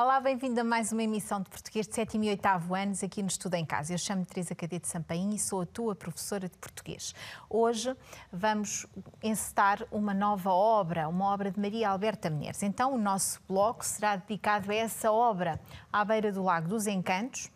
Olá, bem-vindo a mais uma emissão de português de 7 e 8 anos aqui no Estudo em Casa. Eu chamo-me Teresa Cadete Sampaim e sou a tua professora de português. Hoje vamos encetar uma nova obra, uma obra de Maria Alberta Menezes. Então, o nosso bloco será dedicado a essa obra, à beira do Lago dos Encantos,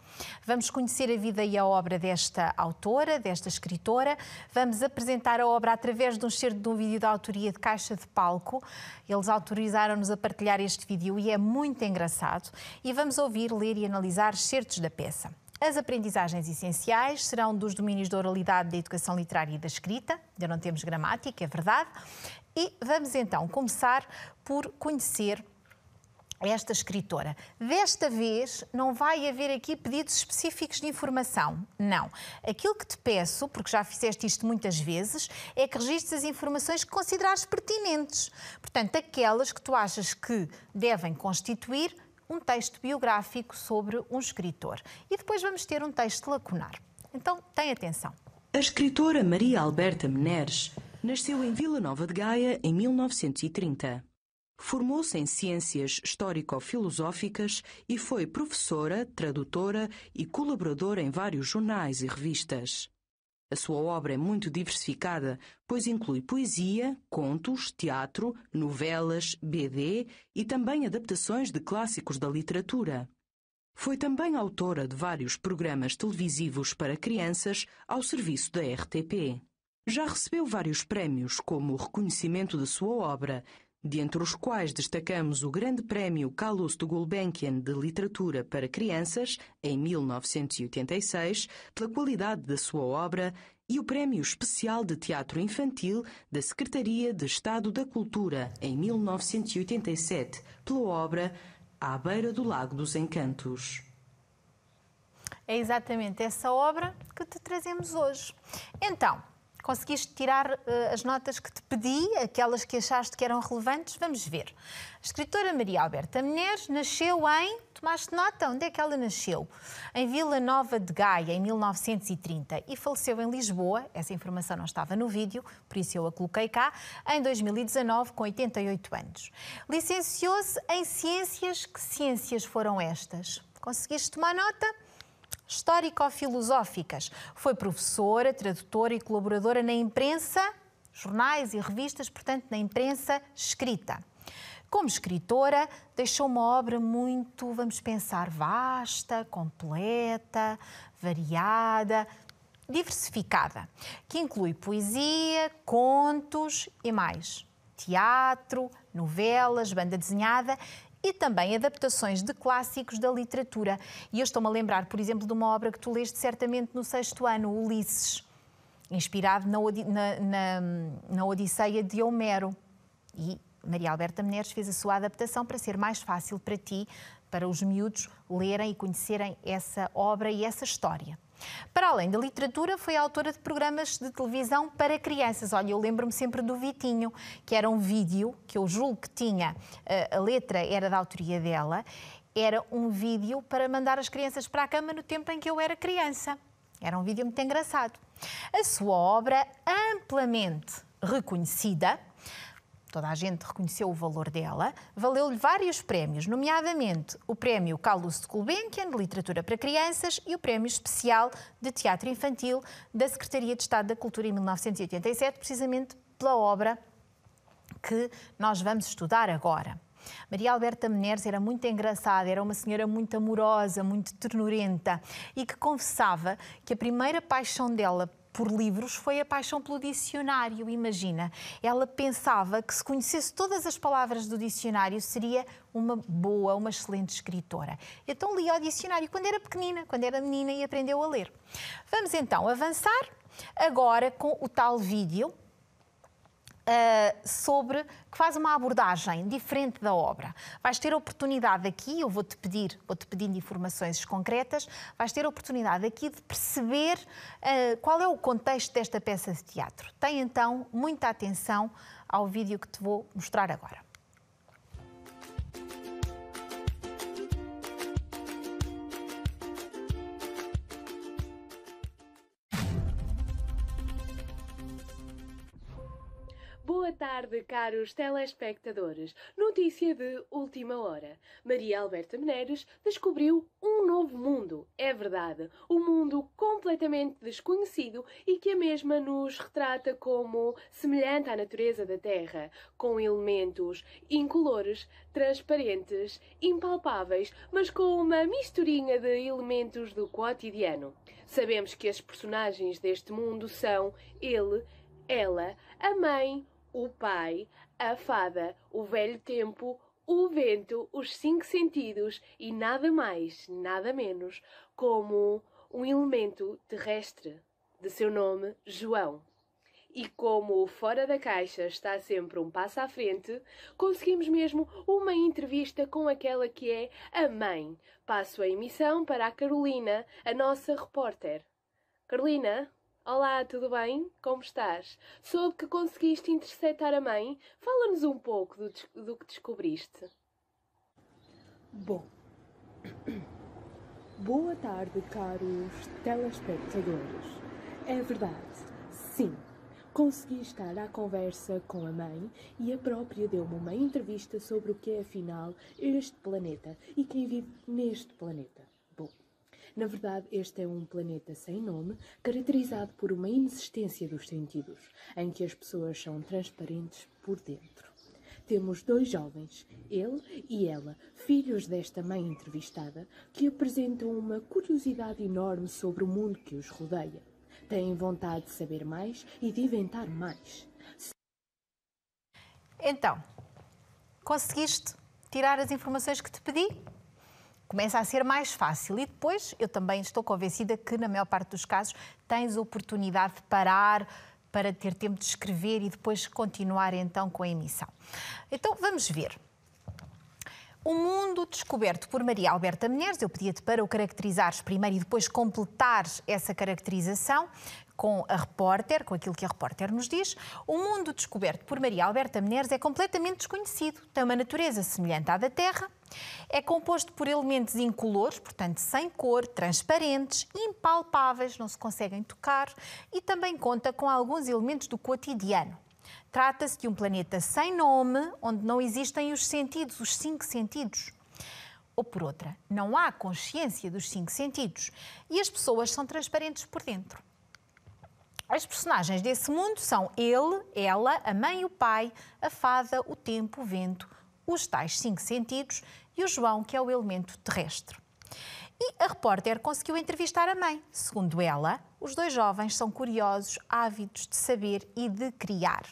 Vamos conhecer a vida e a obra desta autora, desta escritora. Vamos apresentar a obra através de um certo de um vídeo da autoria de Caixa de Palco. Eles autorizaram-nos a partilhar este vídeo e é muito engraçado. E vamos ouvir, ler e analisar certos da peça. As aprendizagens essenciais serão dos domínios da oralidade, da educação literária e da escrita. Ainda não temos gramática, é verdade. E vamos então começar por conhecer esta escritora. Desta vez não vai haver aqui pedidos específicos de informação. Não. Aquilo que te peço, porque já fizeste isto muitas vezes, é que registres as informações que considerares pertinentes. Portanto, aquelas que tu achas que devem constituir um texto biográfico sobre um escritor. E depois vamos ter um texto lacunar. Então, tem atenção. A escritora Maria Alberta Meneres nasceu em Vila Nova de Gaia em 1930. Formou-se em ciências histórico-filosóficas e foi professora, tradutora e colaboradora em vários jornais e revistas. A sua obra é muito diversificada, pois inclui poesia, contos, teatro, novelas, BD e também adaptações de clássicos da literatura. Foi também autora de vários programas televisivos para crianças ao serviço da RTP. Já recebeu vários prémios, como o reconhecimento de sua obra dentre os quais destacamos o Grande Prémio Carlos de Gulbenkian de Literatura para Crianças, em 1986, pela qualidade da sua obra, e o Prémio Especial de Teatro Infantil da Secretaria de Estado da Cultura, em 1987, pela obra À Beira do Lago dos Encantos. É exatamente essa obra que te trazemos hoje. Então, conseguiste tirar uh, as notas que te pedi, aquelas que achaste que eram relevantes. Vamos ver. A escritora Maria Alberta Menezes nasceu em. Tomaste nota? Onde é que ela nasceu? Em Vila Nova de Gaia, em 1930, e faleceu em Lisboa. Essa informação não estava no vídeo, por isso eu a coloquei cá, em 2019, com 88 anos. Licenciou-se em Ciências. Que ciências foram estas? Conseguiste tomar nota? histórico-filosóficas. Foi professora, tradutora e colaboradora na imprensa, jornais e revistas, portanto, na imprensa escrita. Como escritora, deixou uma obra muito, vamos pensar, vasta, completa, variada, diversificada, que inclui poesia, contos e mais. Teatro, novelas, banda desenhada e também adaptações de clássicos da literatura. E eu estou-me a lembrar, por exemplo, de uma obra que tu leste certamente no sexto ano, Ulisses, inspirado na, na, na, na Odisseia de Homero. E Maria Alberta Menezes fez a sua adaptação para ser mais fácil para ti, para os miúdos lerem e conhecerem essa obra e essa história. Para além da literatura, foi autora de programas de televisão para crianças. Olha, eu lembro-me sempre do Vitinho, que era um vídeo que eu julgo que tinha, eh, a letra era da autoria dela, era um vídeo para mandar as crianças para a cama no tempo em que eu era criança. Era um vídeo muito engraçado. A sua obra, amplamente reconhecida, toda a gente reconheceu o valor dela, valeu-lhe vários prémios, nomeadamente o prémio Carlos de Gulbenkian de Literatura para Crianças e o prémio especial de Teatro Infantil da Secretaria de Estado da Cultura em 1987, precisamente pela obra que nós vamos estudar agora. Maria Alberta Menezes era muito engraçada, era uma senhora muito amorosa, muito ternurenta e que confessava que a primeira paixão dela por livros foi a paixão pelo dicionário. Imagina, ela pensava que se conhecesse todas as palavras do dicionário seria uma boa, uma excelente escritora. Então lia o dicionário quando era pequenina, quando era menina e aprendeu a ler. Vamos então avançar agora com o tal vídeo Uh, sobre que faz uma abordagem diferente da obra. Vais ter a oportunidade aqui, eu vou-te pedir, vou-te pedindo informações concretas, vais ter a oportunidade aqui de perceber uh, qual é o contexto desta peça de teatro. Tem então muita atenção ao vídeo que te vou mostrar agora. Boa tarde, caros telespectadores. Notícia de última hora. Maria Alberta Meneiros descobriu um novo mundo. É verdade, um mundo completamente desconhecido e que a mesma nos retrata como semelhante à natureza da Terra, com elementos incolores, transparentes, impalpáveis, mas com uma misturinha de elementos do cotidiano. Sabemos que as personagens deste mundo são ele, ela, a mãe, o pai, a fada, o velho tempo, o vento, os cinco sentidos e nada mais, nada menos, como um elemento terrestre, de seu nome João. E como o fora da caixa está sempre um passo à frente, conseguimos mesmo uma entrevista com aquela que é a mãe. Passo a emissão para a Carolina, a nossa repórter. Carolina? Olá, tudo bem? Como estás? Soube que conseguiste interceptar a mãe. Fala-nos um pouco do, do que descobriste. Bom. Boa tarde, caros telespectadores. É verdade, sim. Consegui estar à conversa com a mãe e a própria deu-me uma entrevista sobre o que é afinal este planeta e quem vive neste planeta. Na verdade, este é um planeta sem nome, caracterizado por uma inexistência dos sentidos, em que as pessoas são transparentes por dentro. Temos dois jovens, ele e ela, filhos desta mãe entrevistada, que apresentam uma curiosidade enorme sobre o mundo que os rodeia. Têm vontade de saber mais e de inventar mais. Então, conseguiste tirar as informações que te pedi? começa a ser mais fácil. E depois, eu também estou convencida que, na maior parte dos casos, tens oportunidade de parar para ter tempo de escrever e depois continuar então com a emissão. Então, vamos ver. O mundo descoberto por Maria Alberta Menezes, eu pedia-te para o caracterizares primeiro e depois completares essa caracterização com a repórter, com aquilo que a repórter nos diz. O mundo descoberto por Maria Alberta Menezes é completamente desconhecido, tem uma natureza semelhante à da Terra, é composto por elementos incolores, portanto sem cor, transparentes, impalpáveis, não se conseguem tocar, e também conta com alguns elementos do cotidiano. Trata-se de um planeta sem nome, onde não existem os sentidos, os cinco sentidos. Ou por outra, não há consciência dos cinco sentidos e as pessoas são transparentes por dentro. As personagens desse mundo são ele, ela, a mãe e o pai, a fada, o tempo, o vento, os tais cinco sentidos e o João, que é o elemento terrestre. E a repórter conseguiu entrevistar a mãe. Segundo ela, os dois jovens são curiosos, ávidos de saber e de criar.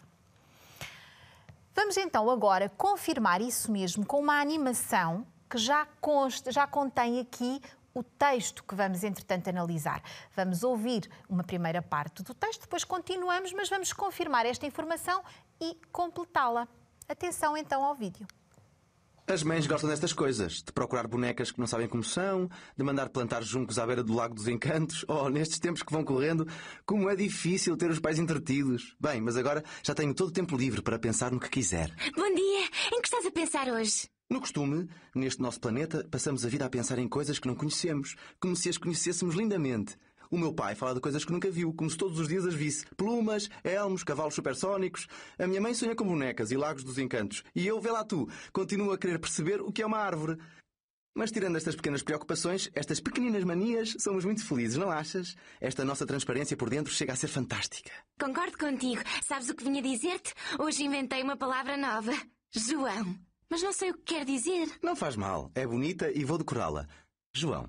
Vamos então agora confirmar isso mesmo com uma animação que já, consta, já contém aqui o texto que vamos, entretanto, analisar. Vamos ouvir uma primeira parte do texto, depois continuamos, mas vamos confirmar esta informação e completá-la. Atenção então ao vídeo. As mães gostam destas coisas, de procurar bonecas que não sabem como são, de mandar plantar juncos à beira do Lago dos Encantos, ou, oh, nestes tempos que vão correndo, como é difícil ter os pais entretidos. Bem, mas agora já tenho todo o tempo livre para pensar no que quiser. Bom dia! Em que estás a pensar hoje? No costume, neste nosso planeta, passamos a vida a pensar em coisas que não conhecemos, como se as conhecêssemos lindamente o meu pai fala de coisas que nunca viu, como se todos os dias as visse. Plumas, elmos, cavalos supersónicos. A minha mãe sonha com bonecas e lagos dos encantos. E eu, vê lá tu, continuo a querer perceber o que é uma árvore. Mas tirando estas pequenas preocupações, estas pequeninas manias, somos muito felizes, não achas? Esta nossa transparência por dentro chega a ser fantástica. Concordo contigo. Sabes o que vinha dizer-te? Hoje inventei uma palavra nova. João. Mas não sei o que quer dizer. Não faz mal. É bonita e vou decorá-la. João.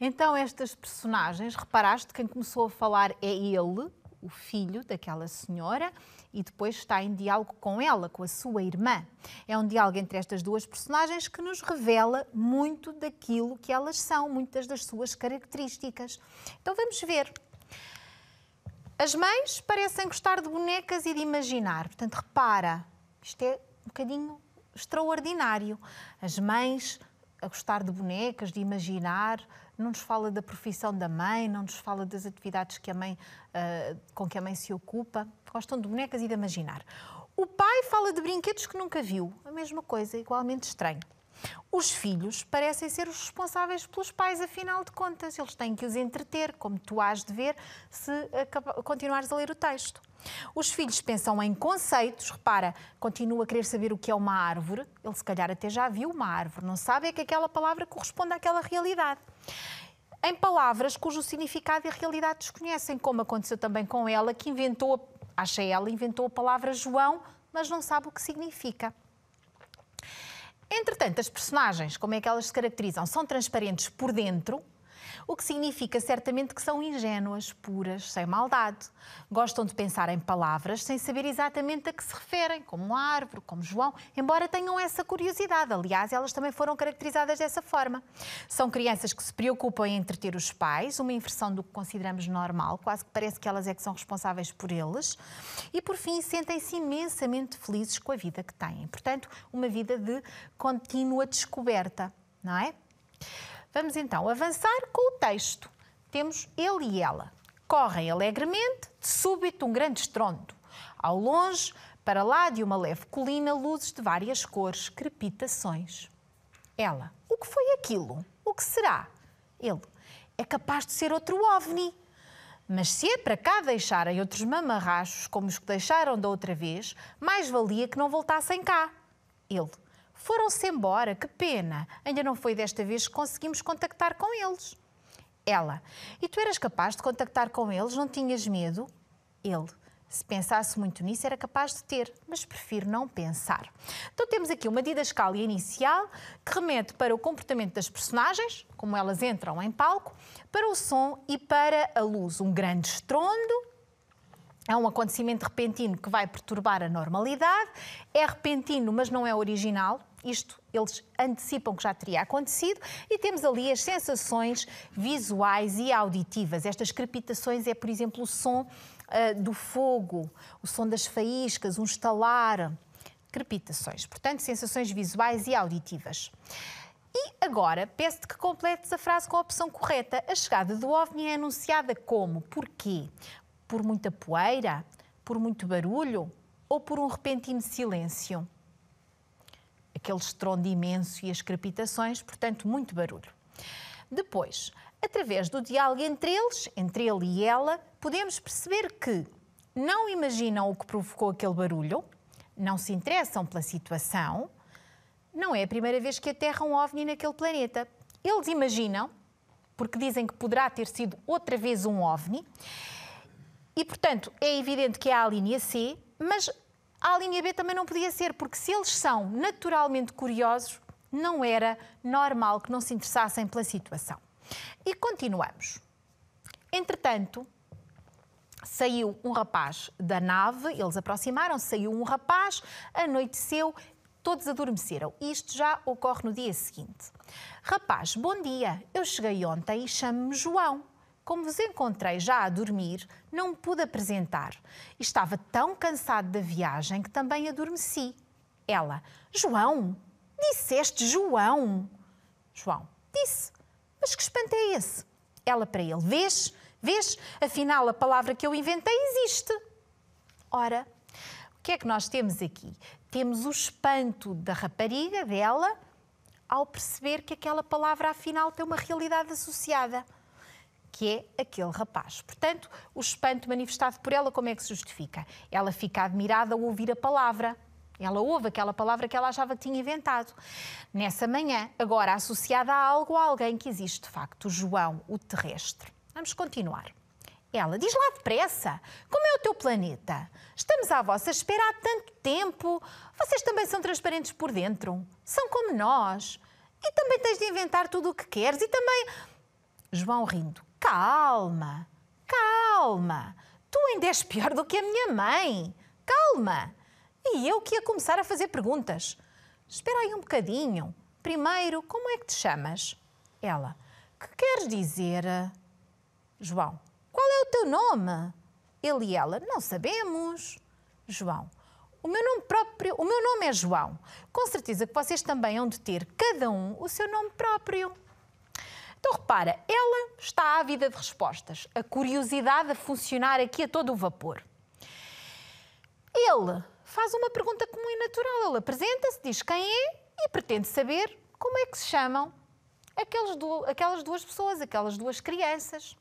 Então, estas personagens, reparaste, quem começou a falar é ele, o filho daquela senhora, e depois está em diálogo com ela, com a sua irmã. É um diálogo entre estas duas personagens que nos revela muito daquilo que elas são, muitas das suas características. Então, vamos ver. As mães parecem gostar de bonecas e de imaginar. Portanto, repara, isto é um bocadinho extraordinário. As mães a gostar de bonecas, de imaginar, não nos fala da profissão da mãe, não nos fala das atividades que a mãe, uh, com que a mãe se ocupa. Gostam de bonecas e de imaginar. O pai fala de brinquedos que nunca viu, a mesma coisa, igualmente estranho. Os filhos parecem ser os responsáveis pelos pais, afinal de contas, eles têm que os entreter, como tu has de ver se continuares a ler o texto. Os filhos pensam em conceitos, repara, continua a querer saber o que é uma árvore, ele se calhar até já viu uma árvore, não sabe é que aquela palavra corresponde àquela realidade em palavras cujo significado e realidade desconhecem, como aconteceu também com ela, que inventou, acha ela, inventou a palavra João, mas não sabe o que significa. Entretanto, as personagens, como é que elas se caracterizam? São transparentes por dentro, o que significa certamente que são ingênuas, puras, sem maldade. Gostam de pensar em palavras sem saber exatamente a que se referem, como árvore, como João, embora tenham essa curiosidade. Aliás, elas também foram caracterizadas dessa forma. São crianças que se preocupam em entreter os pais, uma inversão do que consideramos normal, quase que parece que elas é que são responsáveis por eles. E por fim, sentem-se imensamente felizes com a vida que têm. Portanto, uma vida de contínua descoberta, não é? Vamos então avançar com o texto. Temos ele e ela. Correm alegremente, de súbito um grande estrondo. Ao longe, para lá de uma leve colina, luzes de várias cores, crepitações. Ela. O que foi aquilo? O que será? Ele. É capaz de ser outro ovni. Mas se é para cá deixarem outros mamarrachos como os que deixaram da outra vez, mais valia que não voltassem cá. Ele. Foram-se embora, que pena! Ainda não foi desta vez que conseguimos contactar com eles. Ela. E tu eras capaz de contactar com eles? Não tinhas medo? Ele. Se pensasse muito nisso, era capaz de ter, mas prefiro não pensar. Então, temos aqui uma didascalia inicial que remete para o comportamento das personagens, como elas entram em palco, para o som e para a luz. Um grande estrondo é um acontecimento repentino que vai perturbar a normalidade. É repentino, mas não é original. Isto eles antecipam que já teria acontecido e temos ali as sensações visuais e auditivas. Estas crepitações é, por exemplo, o som uh, do fogo, o som das faíscas, um estalar. Crepitações, portanto, sensações visuais e auditivas. E agora peço-te que completes a frase com a opção correta. A chegada do OVNI é anunciada como? Porquê? Por muita poeira? Por muito barulho? Ou por um repentino silêncio? Aquele estrondo imenso e as crepitações, portanto, muito barulho. Depois, através do diálogo entre eles, entre ele e ela, podemos perceber que não imaginam o que provocou aquele barulho, não se interessam pela situação, não é a primeira vez que aterram um OVNI naquele planeta. Eles imaginam, porque dizem que poderá ter sido outra vez um OVNI, e, portanto, é evidente que é a linha C, mas a linha B também não podia ser, porque se eles são naturalmente curiosos, não era normal que não se interessassem pela situação. E continuamos. Entretanto, saiu um rapaz da nave, eles aproximaram-se, saiu um rapaz, anoiteceu, todos adormeceram. Isto já ocorre no dia seguinte. Rapaz, bom dia, eu cheguei ontem e chamo-me João. Como vos encontrei já a dormir, não me pude apresentar. Estava tão cansado da viagem que também adormeci. Ela, João, disseste João? João, disse, mas que espanto é esse? Ela para ele, vês? Vês? Afinal, a palavra que eu inventei existe. Ora, o que é que nós temos aqui? Temos o espanto da rapariga, dela, ao perceber que aquela palavra afinal tem uma realidade associada que é aquele rapaz. Portanto, o espanto manifestado por ela, como é que se justifica? Ela fica admirada ao ouvir a palavra. Ela ouve aquela palavra que ela achava que tinha inventado. Nessa manhã, agora associada a algo, a alguém que existe de facto, João, o terrestre. Vamos continuar. Ela diz lá depressa: Como é o teu planeta? Estamos à vossa espera há tanto tempo. Vocês também são transparentes por dentro. São como nós. E também tens de inventar tudo o que queres. E também. João rindo. Calma, calma. Tu ainda és pior do que a minha mãe. Calma. E eu que ia começar a fazer perguntas. Espera aí um bocadinho. Primeiro, como é que te chamas? Ela. Que queres dizer? João. Qual é o teu nome? Ele e ela. Não sabemos. João. O meu nome próprio, o meu nome é João. Com certeza que vocês também hão de ter cada um o seu nome próprio. Então repara, ela está ávida de respostas, a curiosidade a funcionar aqui a todo o vapor. Ele faz uma pergunta comum e natural. Ele apresenta-se, diz quem é e pretende saber como é que se chamam do, aquelas duas pessoas, aquelas duas crianças.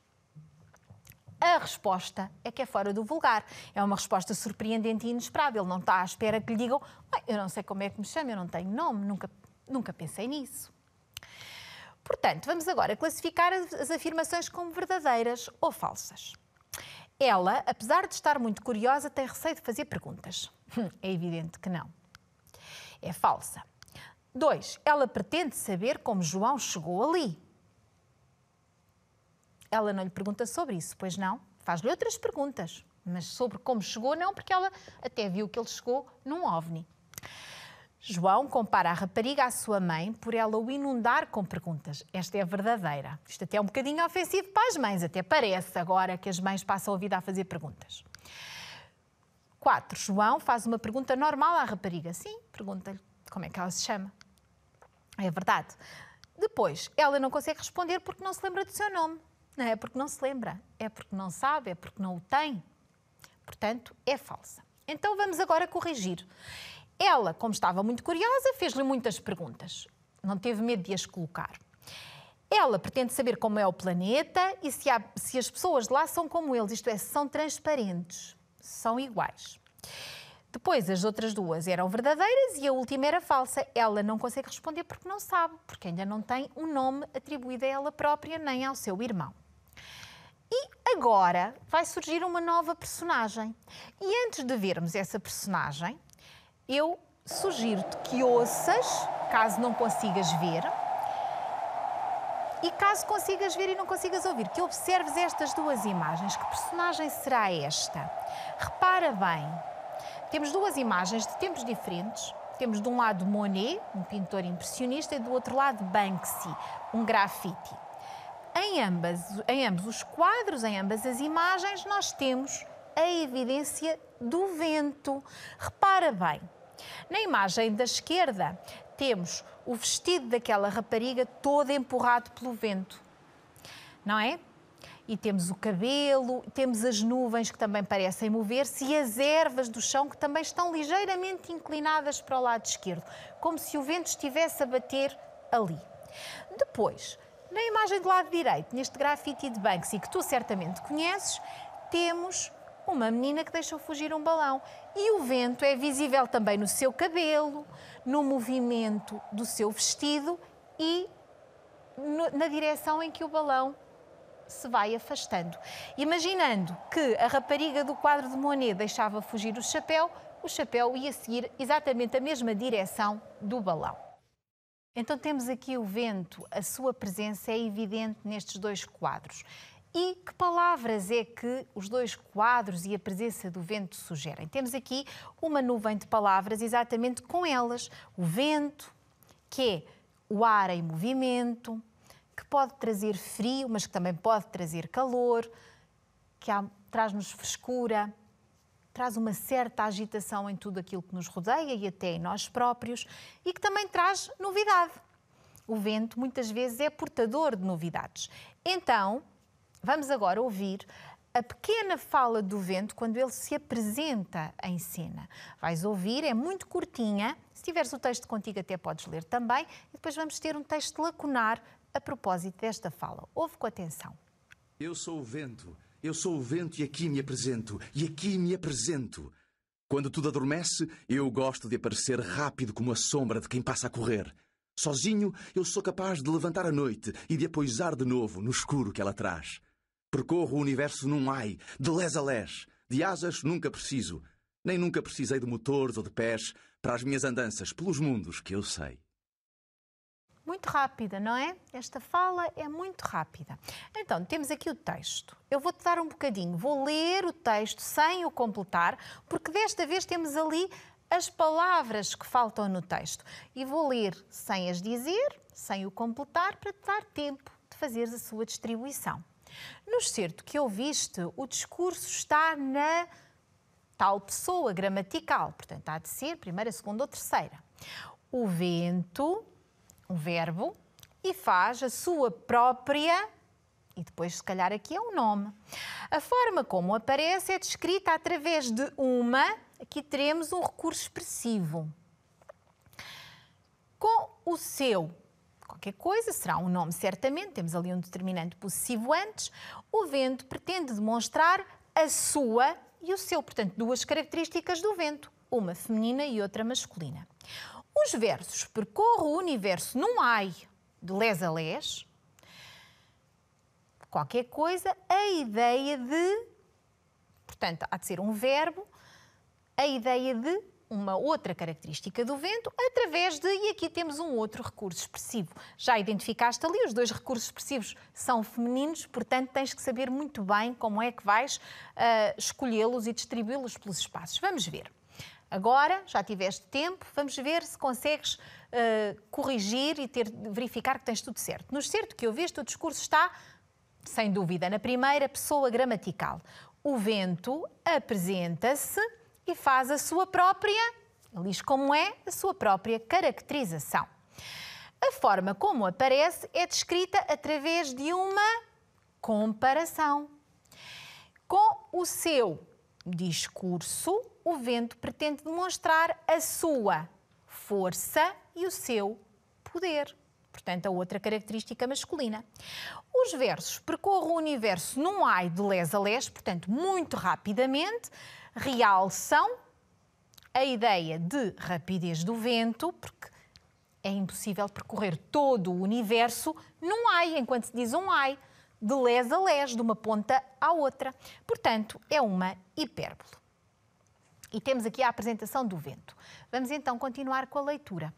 A resposta é que é fora do vulgar. É uma resposta surpreendente e inesperada. Ele não está à espera que lhe digam: Eu não sei como é que me chamo, eu não tenho nome, nunca, nunca pensei nisso. Portanto, vamos agora classificar as afirmações como verdadeiras ou falsas. Ela, apesar de estar muito curiosa, tem receio de fazer perguntas. Hum, é evidente que não. É falsa. 2. Ela pretende saber como João chegou ali. Ela não lhe pergunta sobre isso, pois não? Faz-lhe outras perguntas, mas sobre como chegou, não, porque ela até viu que ele chegou num ovni. João compara a rapariga à sua mãe por ela o inundar com perguntas. Esta é verdadeira. Isto até é um bocadinho ofensivo para as mães, até parece agora que as mães passam a vida a fazer perguntas. 4. João faz uma pergunta normal à rapariga. Sim, pergunta-lhe como é que ela se chama. É verdade. Depois, ela não consegue responder porque não se lembra do seu nome. Não é porque não se lembra, é porque não sabe, é porque não o tem. Portanto, é falsa. Então vamos agora corrigir. Ela, como estava muito curiosa, fez-lhe muitas perguntas. Não teve medo de as colocar. Ela pretende saber como é o planeta e se, há, se as pessoas de lá são como eles, isto é, se são transparentes, são iguais. Depois, as outras duas eram verdadeiras e a última era falsa. Ela não consegue responder porque não sabe, porque ainda não tem um nome atribuído a ela própria nem ao seu irmão. E agora vai surgir uma nova personagem. E antes de vermos essa personagem, eu sugiro-te que ouças, caso não consigas ver, e caso consigas ver e não consigas ouvir, que observes estas duas imagens. Que personagem será esta? Repara bem, temos duas imagens de tempos diferentes. Temos de um lado Monet, um pintor impressionista, e do outro lado Banksy, um grafite. Em, ambas, em ambos os quadros, em ambas as imagens, nós temos a evidência do vento. Repara bem, na imagem da esquerda, temos o vestido daquela rapariga todo empurrado pelo vento, não é? E temos o cabelo, temos as nuvens que também parecem mover-se e as ervas do chão que também estão ligeiramente inclinadas para o lado esquerdo, como se o vento estivesse a bater ali. Depois, na imagem do lado direito, neste grafite de Banksy, que tu certamente conheces, temos uma menina que deixou fugir um balão. E o vento é visível também no seu cabelo, no movimento do seu vestido e no, na direção em que o balão se vai afastando. Imaginando que a rapariga do quadro de Monet deixava fugir o chapéu, o chapéu ia seguir exatamente a mesma direção do balão. Então temos aqui o vento, a sua presença é evidente nestes dois quadros. E que palavras é que os dois quadros e a presença do vento sugerem? Temos aqui uma nuvem de palavras exatamente com elas. O vento, que é o ar em movimento, que pode trazer frio, mas que também pode trazer calor, que traz-nos frescura, traz uma certa agitação em tudo aquilo que nos rodeia e até em nós próprios, e que também traz novidade. O vento muitas vezes é portador de novidades. Então, Vamos agora ouvir a pequena fala do vento quando ele se apresenta em cena. Vais ouvir, é muito curtinha. Se tiveres o texto contigo, até podes ler também. E depois vamos ter um texto lacunar a propósito desta fala. Ouve com atenção. Eu sou o vento, eu sou o vento e aqui me apresento, e aqui me apresento. Quando tudo adormece, eu gosto de aparecer rápido como a sombra de quem passa a correr. Sozinho, eu sou capaz de levantar a noite e de apoiar de novo no escuro que ela traz. Percorro o universo num ai, de les a les. De asas nunca preciso. Nem nunca precisei de motores ou de pés para as minhas andanças pelos mundos que eu sei. Muito rápida, não é? Esta fala é muito rápida. Então, temos aqui o texto. Eu vou-te dar um bocadinho, vou ler o texto sem o completar, porque desta vez temos ali as palavras que faltam no texto. E vou ler sem as dizer, sem o completar, para te dar tempo de fazeres a sua distribuição. No certo que ouviste, o discurso está na tal pessoa gramatical, portanto, há de ser primeira, segunda ou terceira. O vento, um verbo, e faz a sua própria e depois, se calhar, aqui é um nome. A forma como aparece é descrita através de uma, aqui teremos um recurso expressivo. Com o seu qualquer coisa, será um nome certamente, temos ali um determinante possessivo antes. O vento pretende demonstrar a sua e o seu, portanto, duas características do vento, uma feminina e outra masculina. Os versos percorro o universo num ai de les a les, qualquer coisa, a ideia de, portanto, há de ser um verbo, a ideia de uma outra característica do vento através de, e aqui temos um outro recurso expressivo. Já identificaste ali, os dois recursos expressivos são femininos, portanto tens que saber muito bem como é que vais uh, escolhê-los e distribuí-los pelos espaços. Vamos ver. Agora já tiveste tempo, vamos ver se consegues uh, corrigir e ter, verificar que tens tudo certo. No certo que eu viste, o discurso está, sem dúvida, na primeira pessoa gramatical. O vento apresenta-se e faz a sua própria, ele diz como é, a sua própria caracterização. A forma como aparece é descrita através de uma comparação. Com o seu discurso, o vento pretende demonstrar a sua força e o seu poder portanto, a outra característica masculina. Os versos percorram o universo num ai de les a les, portanto, muito rapidamente, realçam a ideia de rapidez do vento, porque é impossível percorrer todo o universo num ai, enquanto se diz um ai, de les a les, de uma ponta à outra. Portanto, é uma hipérbole. E temos aqui a apresentação do vento. Vamos então continuar com a leitura.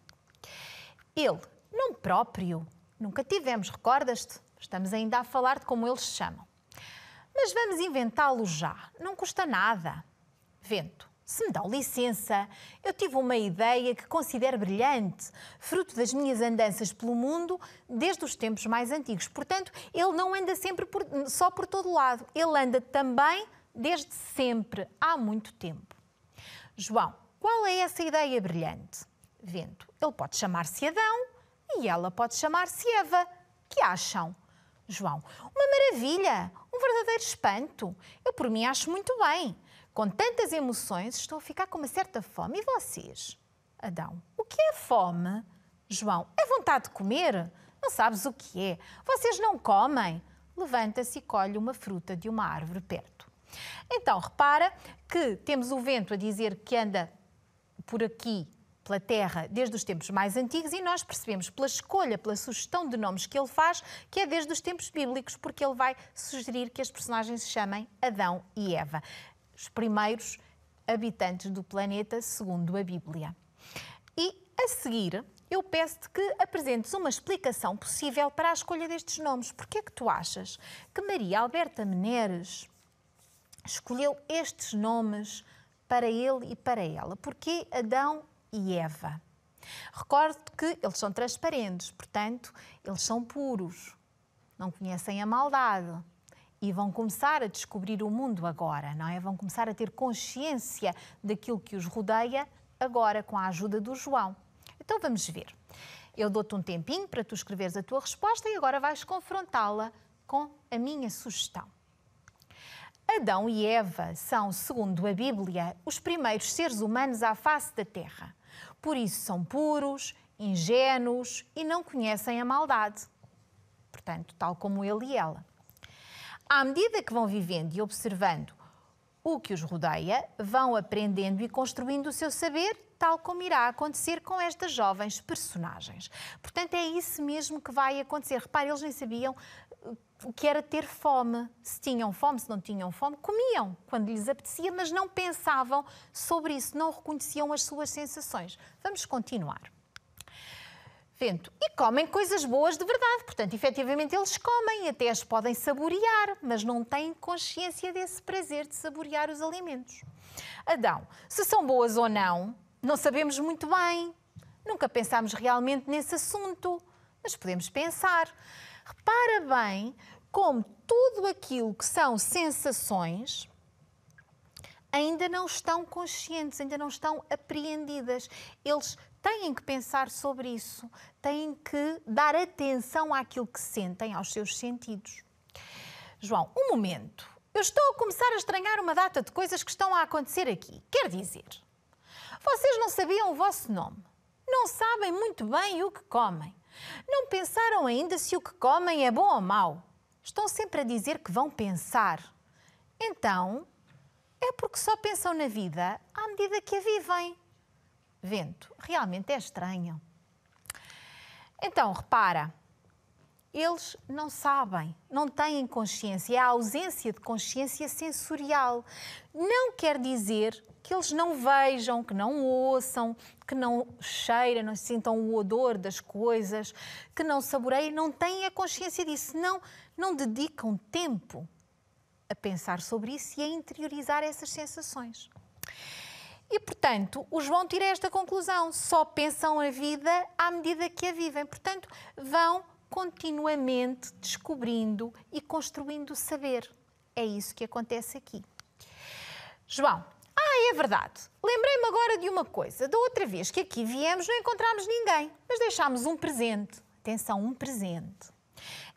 Ele não próprio nunca tivemos, recordas-te? Estamos ainda a falar de como eles se chamam. Mas vamos inventá-lo já, não custa nada. Vento, se me dão licença, eu tive uma ideia que considero brilhante, fruto das minhas andanças pelo mundo desde os tempos mais antigos. Portanto, ele não anda sempre por, só por todo lado, ele anda também desde sempre, há muito tempo. João, qual é essa ideia brilhante? Vento, ele pode chamar-se Adão e ela pode chamar-se Eva. Que acham? João, uma maravilha, um verdadeiro espanto. Eu por mim acho muito bem. Com tantas emoções, estou a ficar com uma certa fome. E vocês? Adão, o que é fome? João, é vontade de comer? Não sabes o que é. Vocês não comem. Levanta-se e colhe uma fruta de uma árvore perto. Então, repara que temos o vento a dizer que anda por aqui pela terra desde os tempos mais antigos e nós percebemos pela escolha, pela sugestão de nomes que ele faz, que é desde os tempos bíblicos, porque ele vai sugerir que as personagens se chamem Adão e Eva, os primeiros habitantes do planeta segundo a Bíblia. E a seguir, eu peço-te que apresentes uma explicação possível para a escolha destes nomes. que é que tu achas que Maria Alberta Meneres escolheu estes nomes para ele e para ela? porque Adão e Eva. Recordo que eles são transparentes, portanto, eles são puros, não conhecem a maldade e vão começar a descobrir o mundo agora, não é? Vão começar a ter consciência daquilo que os rodeia agora com a ajuda do João. Então vamos ver. Eu dou-te um tempinho para tu escreveres a tua resposta e agora vais confrontá-la com a minha sugestão. Adão e Eva são, segundo a Bíblia, os primeiros seres humanos à face da Terra. Por isso são puros, ingênuos e não conhecem a maldade. Portanto, tal como ele e ela. À medida que vão vivendo e observando o que os rodeia, vão aprendendo e construindo o seu saber, tal como irá acontecer com estas jovens personagens. Portanto, é isso mesmo que vai acontecer. Repare, eles nem sabiam que era ter fome. Se tinham fome, se não tinham fome, comiam quando lhes apetecia, mas não pensavam sobre isso, não reconheciam as suas sensações. Vamos continuar. Vento. E comem coisas boas de verdade, portanto, efetivamente eles comem, até as podem saborear, mas não têm consciência desse prazer de saborear os alimentos. Adão, se são boas ou não, não sabemos muito bem, nunca pensámos realmente nesse assunto, mas podemos pensar. Repara bem como tudo aquilo que são sensações ainda não estão conscientes, ainda não estão apreendidas. Eles têm que pensar sobre isso, têm que dar atenção àquilo que sentem, aos seus sentidos. João, um momento. Eu estou a começar a estranhar uma data de coisas que estão a acontecer aqui. Quer dizer, vocês não sabiam o vosso nome, não sabem muito bem o que comem, não pensaram ainda se o que comem é bom ou mau. Estão sempre a dizer que vão pensar. Então, é porque só pensam na vida à medida que a vivem. Vento, realmente é estranho. Então, repara, eles não sabem, não têm consciência. É a ausência de consciência sensorial. Não quer dizer que eles não vejam, que não ouçam, que não cheirem, não sintam o odor das coisas, que não saboreiem, não têm a consciência disso. Não, não dedicam tempo a pensar sobre isso e a interiorizar essas sensações. E, portanto, os vão tirar esta conclusão. Só pensam a vida à medida que a vivem. Portanto, vão continuamente descobrindo e construindo saber. É isso que acontece aqui. João, ah, é verdade. Lembrei-me agora de uma coisa. Da outra vez que aqui viemos, não encontramos ninguém, mas deixámos um presente. Atenção, um presente.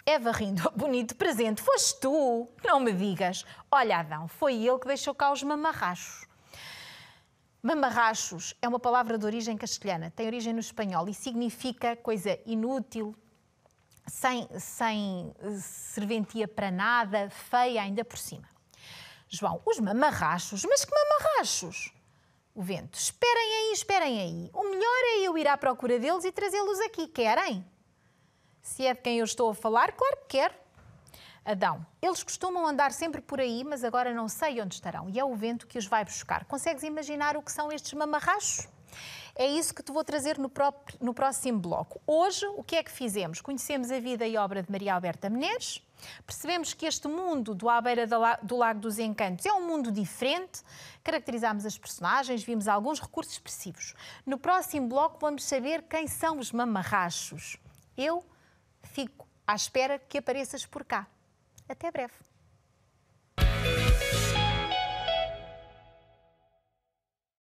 Eva é rindo, bonito presente, foste tu, não me digas. Olha, Adão, foi ele que deixou cá os mamarrachos. Mamarrachos é uma palavra de origem castelhana, tem origem no espanhol e significa coisa inútil, sem, sem eh, serventia para nada, feia ainda por cima. João, os mamarrachos, mas que mamarrachos? O vento, esperem aí, esperem aí. O melhor é eu ir à procura deles e trazê-los aqui, querem? Se é de quem eu estou a falar, claro que quero. Adão, eles costumam andar sempre por aí, mas agora não sei onde estarão. E é o vento que os vai buscar. Consegues imaginar o que são estes mamarrachos? É isso que te vou trazer no, próprio, no próximo bloco. Hoje, o que é que fizemos? Conhecemos a vida e obra de Maria Alberta Menezes. Percebemos que este mundo do à beira do Lago dos Encantos é um mundo diferente. Caracterizámos as personagens, vimos alguns recursos expressivos. No próximo bloco vamos saber quem são os mamarrachos. Eu fico à espera que apareças por cá. Até breve.